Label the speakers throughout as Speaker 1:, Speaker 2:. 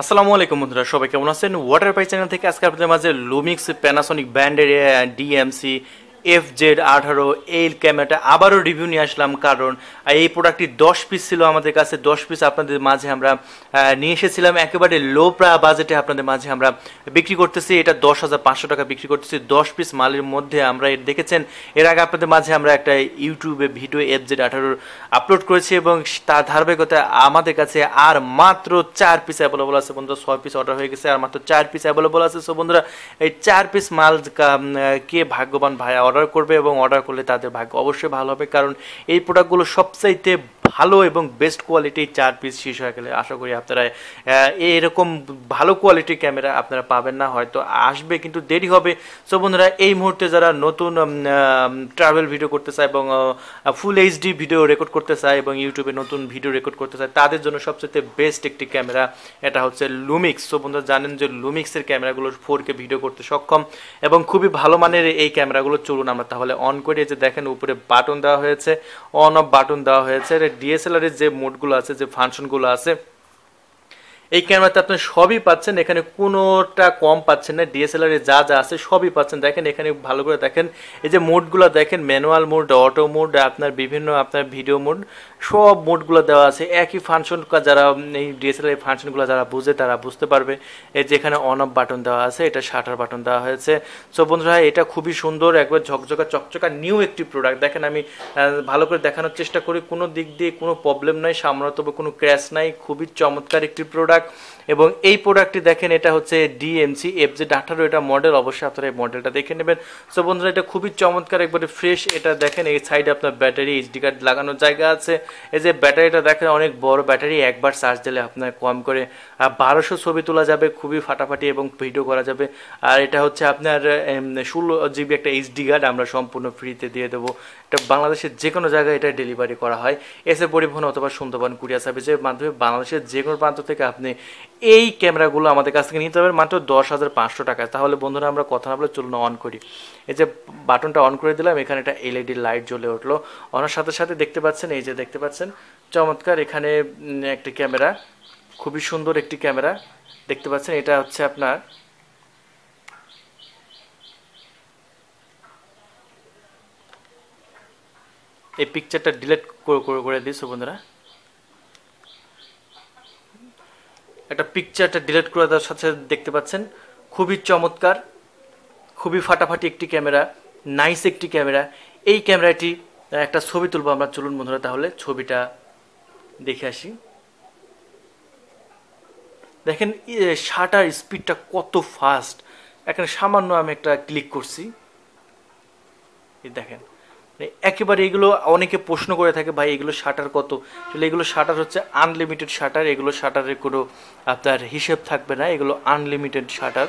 Speaker 1: আসসালামু আলাইকুম বন্ধুরা সবাই কেমন আছেন ওয়াটার পাই চ্যানেল থেকে আজকে আপনাদের মাঝে লুমিক্স প্যানাসনিক ব্র্যান্ডের ডিএমসি এফ জেড আঠারো এই ক্যামেরাটা আবারও রিভিউ নিয়ে আসলাম কারণ এই প্রোডাক্টটি দশ পিস ছিল আমাদের কাছে দশ পিস আপনাদের মাঝে আমরা নিয়ে এসেছিলাম একেবারে লো বাজেটে আপনাদের মাঝে আমরা বিক্রি করতেছি এটা দশ হাজার পাঁচশো টাকা বিক্রি করতেছি দশ পিস মালের মধ্যে আমরা দেখেছেন এর আগে আপনাদের মাঝে আমরা একটা ইউটিউবে ভিডিও এফ জেড আঠারোর আপলোড করেছি এবং তার ধারাবাহিকতা আমাদের কাছে আর মাত্র চার পিস অ্যাভেলেবল আছে বন্ধুরা ছয় পিস অর্ডার হয়ে গেছে আর মাত্র চার পিস অ্যাভেলেবল আছে সো বন্ধুরা এই চার পিস মাল কে ভাগ্যবান ভাইয়া অর্ডার করবে এবং অর্ডার করলে তাদের ভাগ্য অবশ্যই ভালো হবে কারণ এই প্রোডাক্টগুলো সবচাইতে ভালো এবং বেস্ট কোয়ালিটির চার পিস শেষ হয়ে গেলে আশা করি আপনারা এরকম ভালো কোয়ালিটির ক্যামেরা আপনারা পাবেন না হয়তো আসবে কিন্তু দেরি হবে সো বন্ধুরা এই মুহূর্তে যারা নতুন ট্রাভেল ভিডিও করতে চায় এবং ফুল এইচডি ভিডিও রেকর্ড করতে চায় এবং ইউটিউবে নতুন ভিডিও রেকর্ড করতে চায় তাদের জন্য সবচেয়ে বেস্ট একটি ক্যামেরা এটা হচ্ছে লুমিক্স সো বন্ধুরা জানেন যে লুমিক্সের ক্যামেরাগুলো ফোর কে ভিডিও করতে সক্ষম এবং খুবই ভালো মানের এই ক্যামেরাগুলো চলুন আমরা তাহলে অন করে যে দেখেন উপরে বাটন দেওয়া হয়েছে অন অফ বাটন দেওয়া হয়েছে এর যে মোডগুলো আছে যে ফাংশনগুলো আছে এই ক্যামেরাতে আপনি সবই পাচ্ছেন এখানে কোনোটা কম পাচ্ছেন না ডিএসএলআর যা যা আছে সবই পাচ্ছেন দেখেন এখানে ভালো করে দেখেন এই যে মোডগুলো দেখেন ম্যানুয়াল মোড অটো মোড আপনার বিভিন্ন আপনার ভিডিও মোড সব মোডগুলো দেওয়া আছে একই ফাংশন যারা এই ডিএসএলআর ফাংশনগুলো যারা বুঝে তারা বুঝতে পারবে এই যে এখানে অন অফ বাটন দেওয়া আছে এটা শাটার বাটন দেওয়া হয়েছে সো বন্ধুরা এটা খুবই সুন্দর একবার ঝকঝকা চকচকা নিউ একটি প্রোডাক্ট দেখেন আমি ভালো করে দেখানোর চেষ্টা করি কোনো দিক দিয়ে কোনো প্রবলেম নাই তবে কোনো ক্র্যাশ নাই খুবই চমৎকার একটি প্রোডাক্ট প্রোডাক্ট এবং এই প্রোডাক্টটি দেখেন এটা হচ্ছে ডিএমসি এফ এফজেড আঠারো এটা মডেল অবশ্যই আপনারা এই মডেলটা দেখে নেবেন সো বন্ধুরা এটা খুবই চমৎকার একবারে ফ্রেশ এটা দেখেন এই সাইডে আপনার ব্যাটারি এইচডি কার্ড লাগানোর জায়গা আছে এই যে ব্যাটারিটা দেখেন অনেক বড় ব্যাটারি একবার চার্জ দিলে আপনার কম করে বারোশো ছবি তোলা যাবে খুবই ফাটাফাটি এবং ভিডিও করা যাবে আর এটা হচ্ছে আপনার ষোলো জিবি একটা এইচডি কার্ড আমরা সম্পূর্ণ ফ্রিতে দিয়ে দেবো এটা বাংলাদেশের যে কোনো জায়গায় এটা ডেলিভারি করা হয় এসে পরিবহন অথবা সুন্দরবন কুরিয়া সার্ভিসের মাধ্যমে বাংলাদেশের যে কোনো প্রান্ত থেকে আপনি মানে এই ক্যামেরাগুলো আমাদের কাছ থেকে নিতে হবে মাত্র দশ হাজার পাঁচশো টাকা তাহলে বন্ধুরা আমরা কথা না বলে চলুন অন করি এই যে বাটনটা অন করে দিলাম এখানে একটা এলইডি লাইট e জ্বলে উঠলো অনার সাথে সাথে দেখতে পাচ্ছেন এই যে দেখতে পাচ্ছেন চমৎকার এখানে একটি ক্যামেরা খুবই সুন্দর একটি ক্যামেরা দেখতে পাচ্ছেন এটা হচ্ছে আপনার এই পিকচারটা ডিলেট করে দিয়েছো বন্ধুরা একটা পিকচারটা ডিলেট করে দেওয়ার সাথে সাথে দেখতে পাচ্ছেন খুবই চমৎকার খুবই ফাটাফাটি একটি ক্যামেরা নাইস একটি ক্যামেরা এই ক্যামেরাটি একটা ছবি তুলবো আমরা চলুন বন্ধুরা তাহলে ছবিটা দেখে আসি দেখেন শাটার স্পিডটা কত ফাস্ট এখানে সামান্য আমি একটা ক্লিক করছি দেখেন মানে একেবারে এগুলো অনেকে প্রশ্ন করে থাকে ভাই এগুলো শাটার কত আসলে এগুলো শাটার হচ্ছে আনলিমিটেড শাটার এগুলো শাটারের কোনো আপনার হিসেব থাকবে না এগুলো আনলিমিটেড শাটার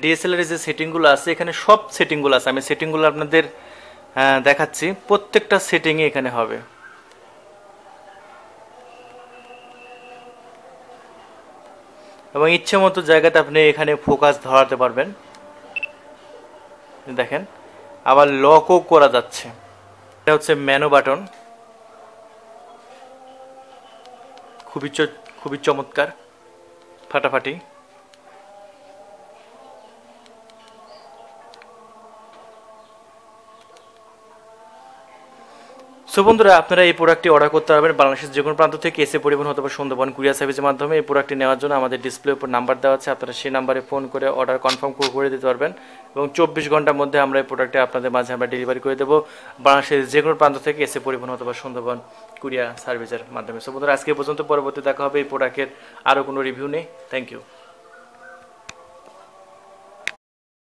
Speaker 1: ডিএসএলআরের যে সেটিংগুলো আছে এখানে সব সেটিংগুলো আছে আমি সেটিংগুলো আপনাদের দেখাচ্ছি প্রত্যেকটা সেটিংই এখানে হবে এবং ইচ্ছে মতো জায়গাতে আপনি এখানে ফোকাস ধরাতে পারবেন দেখেন আবার লকও করা যাচ্ছে এটা হচ্ছে ম্যানো বাটন খুবই খুবই চমৎকার ফাটাফাটি সো বন্ধুরা আপনারা এই প্রোডাক্টটি অর্ডার করতে পারবেন বাংলাদেশের যে কোনো প্রান্ত থেকে এসে পরিবহন অথবা সুন্দরবন কুরিয়ার সার্ভিসের মাধ্যমে এই প্রোডাক্টটি নেওয়ার জন্য আমাদের ডিসপ্লে উপর নাম্বার দেওয়া আছে আপনারা সেই নাম্বারে ফোন করে অর্ডার কনফার্ম করে দিতে পারবেন এবং চব্বিশ ঘন্টার মধ্যে আমরা এই প্রোডাক্টটি আপনাদের মাঝে আমরা ডেলিভারি করে দেবো বাংলাদেশের যে কোনো প্রান্ত থেকে এসে পরিবহন অথবা সুন্দরবন কুরিয়ার সার্ভিসের মাধ্যমে সো বন্ধুরা আজকে পর্যন্ত পরবর্তী দেখা হবে এই প্রোডাক্টের আরও কোনো রিভিউ নেই থ্যাংক ইউ